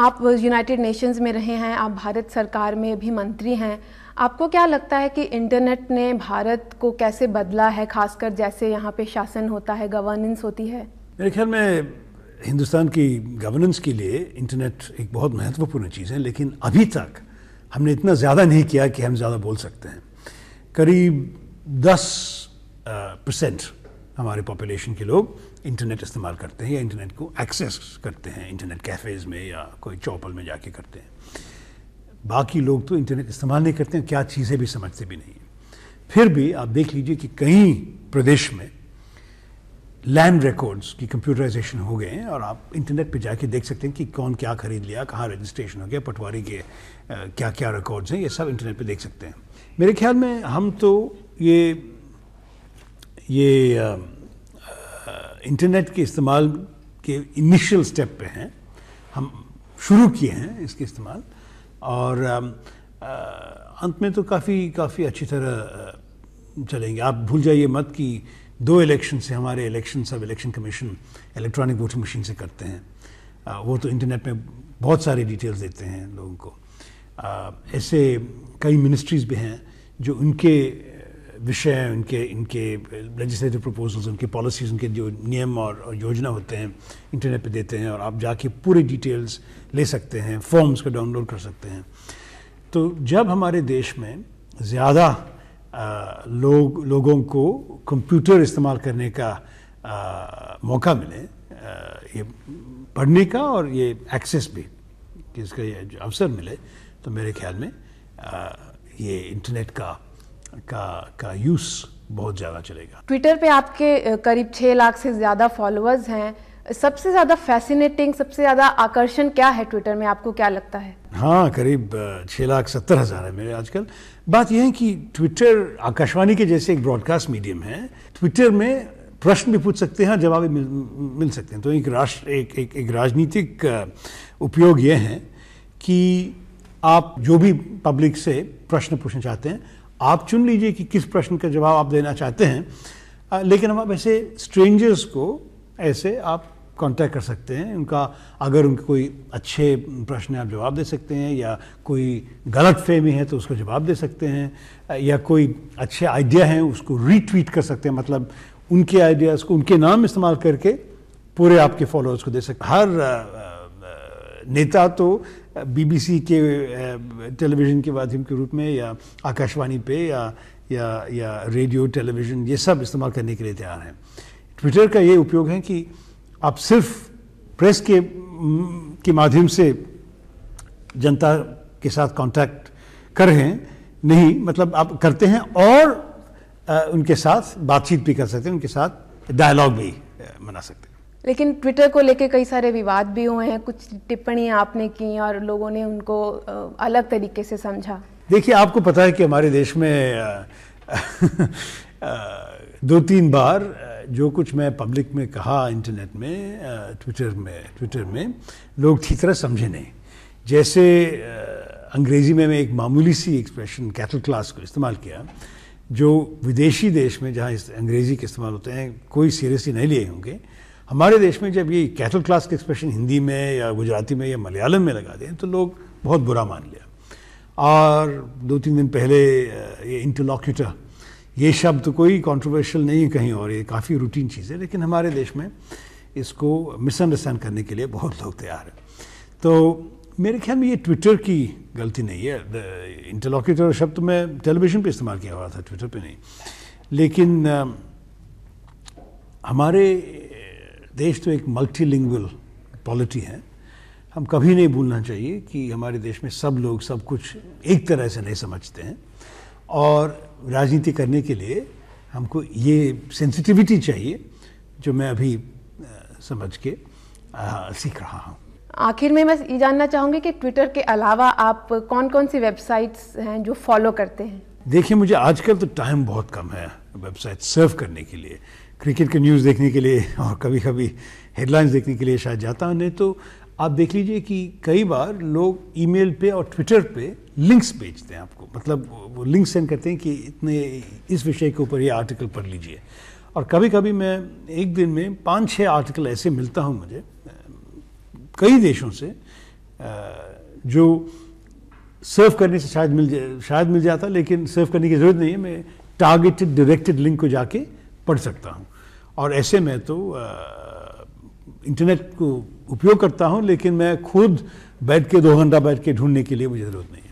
आप United Nations में रहे हैं आप भारत सरकार में भी मंत्री हैं आपको क्या लगता है कि इंटरनेट ने भारत को कैसे बदला है खासकर जैसे यहाँ पे शासन होता है गवर्नेंस होती है मेरे ख्याल में हिंदुस्तान की गवर्नेंस के लिए इंटरनेट एक बहुत महत्वपूर्ण चीज़ है लेकिन अभी तक हमने इतना ज़्यादा नहीं किया कि हम ज़्यादा बोल सकते हैं करीब दस परसेंट हमारे पॉपुलेशन के लोग इंटरनेट इस्तेमाल करते हैं या इंटरनेट को एक्सेस करते हैं इंटरनेट कैफ़ेज़ में या कोई चौपल में जाके करते हैं बाकी लोग तो इंटरनेट इस्तेमाल नहीं करते हैं क्या चीज़ें भी समझते भी नहीं फिर भी आप देख लीजिए कि कई प्रदेश में लैंड रिकॉर्ड्स की कंप्यूटराइजेशन हो गए हैं और आप इंटरनेट पे जाके देख सकते हैं कि कौन क्या खरीद लिया कहाँ रजिस्ट्रेशन हो गया पटवारी के क्या क्या रिकॉर्ड्स हैं ये सब इंटरनेट पे देख सकते हैं मेरे ख्याल में हम तो ये ये इंटरनेट के इस्तेमाल के इनिशियल स्टेप पे हैं हम शुरू किए हैं इसके इस्तेमाल और अंत में तो काफ़ी काफ़ी अच्छी तरह चलेंगे आप भूल जाइए मत कि दो इलेक्शन से हमारे इलेक्शन सब election commission electronic voting machine से करते हैं आ, वो तो इंटरनेट में बहुत सारी डिटेल्स देते हैं लोगों को ऐसे कई मिनिस्ट्रीज भी हैं जो उनके विषय हैं उनके इनके लेजिस्लेटिव प्रपोजल्स उनके पॉलिसीज़ उनके जो नियम और, और योजना होते हैं इंटरनेट पे देते हैं और आप जाके पूरी डिटेल्स ले सकते हैं फॉर्म्स को डाउनलोड कर सकते हैं तो जब हमारे देश में ज़्यादा लोग लोगों को कंप्यूटर इस्तेमाल करने का आ, मौका मिले आ, ये पढ़ने का और ये एक्सेस भी कि इसका ये अवसर मिले तो मेरे ख्याल में आ, ये इंटरनेट का का का यूज़ बहुत ज़्यादा चलेगा ट्विटर पे आपके करीब छः लाख से ज़्यादा फॉलोअर्स हैं सबसे ज़्यादा फैसिनेटिंग सबसे ज़्यादा आकर्षण क्या है ट्विटर में आपको क्या लगता है हाँ करीब छः लाख सत्तर हज़ार है मेरे आजकल बात यह है कि ट्विटर आकाशवाणी के जैसे एक ब्रॉडकास्ट मीडियम है ट्विटर में प्रश्न भी पूछ सकते हैं जवाब भी मिल, मिल सकते हैं तो एक राष्ट्र एक एक, एक राजनीतिक उपयोग यह है कि आप जो भी पब्लिक से प्रश्न पूछना चाहते हैं आप चुन लीजिए कि किस प्रश्न का जवाब आप देना चाहते हैं आ, लेकिन हम आप ऐसे स्ट्रेंजर्स को ऐसे आप कांटेक्ट कर सकते हैं उनका अगर उनके कोई अच्छे प्रश्न आप जवाब दे सकते हैं या कोई गलत फहमी है तो उसको जवाब दे सकते हैं या कोई अच्छे आइडिया हैं उसको रीट्वीट कर सकते हैं मतलब उनके आइडियाज़ को उनके नाम इस्तेमाल करके पूरे आपके फॉलोअर्स को दे सकते हर नेता तो बीबीसी के टेलीविज़न के माध्यम के रूप में या आकाशवाणी पे या या या रेडियो टेलीविज़न ये सब इस्तेमाल करने के लिए तैयार हैं ट्विटर का ये उपयोग है कि आप सिर्फ प्रेस के के माध्यम से जनता के साथ कांटेक्ट कर रहे हैं नहीं मतलब आप करते हैं और आ, उनके साथ बातचीत भी कर सकते हैं उनके साथ डायलॉग भी मना सकते हैं लेकिन ट्विटर को लेके कई सारे विवाद भी हुए हैं कुछ टिप्पणियाँ आपने की और लोगों ने उनको अलग तरीके से समझा देखिए आपको पता है कि हमारे देश में दो तीन बार जो कुछ मैं पब्लिक में कहा इंटरनेट में ट्विटर में ट्विटर में लोग ठीक तरह समझे नहीं जैसे अंग्रेज़ी में मैं एक मामूली सी एक्सप्रेशन कैटल क्लास को इस्तेमाल किया जो विदेशी देश में जहाँ अंग्रेज़ी के इस्तेमाल होते हैं कोई सीरियसली नहीं लिए होंगे हमारे देश में जब ये कैथल क्लास के एक्सप्रेशन हिंदी में या गुजराती में या मलयालम में लगा दें तो लोग बहुत बुरा मान लिया और दो तीन दिन पहले ये इंटरलॉक्यूटर ये शब्द कोई कंट्रोवर्शियल नहीं है कहीं और ये काफ़ी रूटीन चीज़ है लेकिन हमारे देश में इसको मिसअंडरस्टैंड करने के लिए बहुत लोग तैयार हैं तो मेरे ख्याल में ये ट्विटर की गलती नहीं है इंटरलॉक्यूटर शब्द मैं टेलीविज़न पे इस्तेमाल किया हुआ था ट्विटर पे नहीं लेकिन हमारे देश तो एक मल्टीलिंगुअल पॉलिटी है हम कभी नहीं भूलना चाहिए कि हमारे देश में सब लोग सब कुछ एक तरह से नहीं समझते हैं और राजनीति करने के लिए हमको ये सेंसिटिविटी चाहिए जो मैं अभी समझ के आ, सीख रहा हूँ आखिर में मैं ये जानना चाहूँगी कि ट्विटर के अलावा आप कौन कौन सी वेबसाइट्स हैं जो फॉलो करते हैं देखिए मुझे आजकल तो टाइम बहुत कम है वेबसाइट सर्व करने के लिए क्रिकेट के न्यूज़ देखने के लिए और कभी कभी हेडलाइंस देखने के लिए शायद जाता हूँ नहीं तो आप देख लीजिए कि कई बार लोग ईमेल पे और ट्विटर पे लिंक्स भेजते हैं आपको मतलब वो लिंक सेंड करते हैं कि इतने इस विषय के ऊपर ये आर्टिकल पढ़ लीजिए और कभी कभी मैं एक दिन में पाँच छः आर्टिकल ऐसे मिलता हूँ मुझे कई देशों से जो सर्व करने से शायद मिल शायद मिल जाता लेकिन सर्व करने की ज़रूरत नहीं है मैं टारगेटेड डायरेक्टेड लिंक को जाके पढ़ सकता हूँ और ऐसे में तो इंटरनेट को उपयोग करता हूँ लेकिन मैं खुद बैठ के दो घंटा बैठ के ढूंढने के लिए मुझे ज़रूरत नहीं है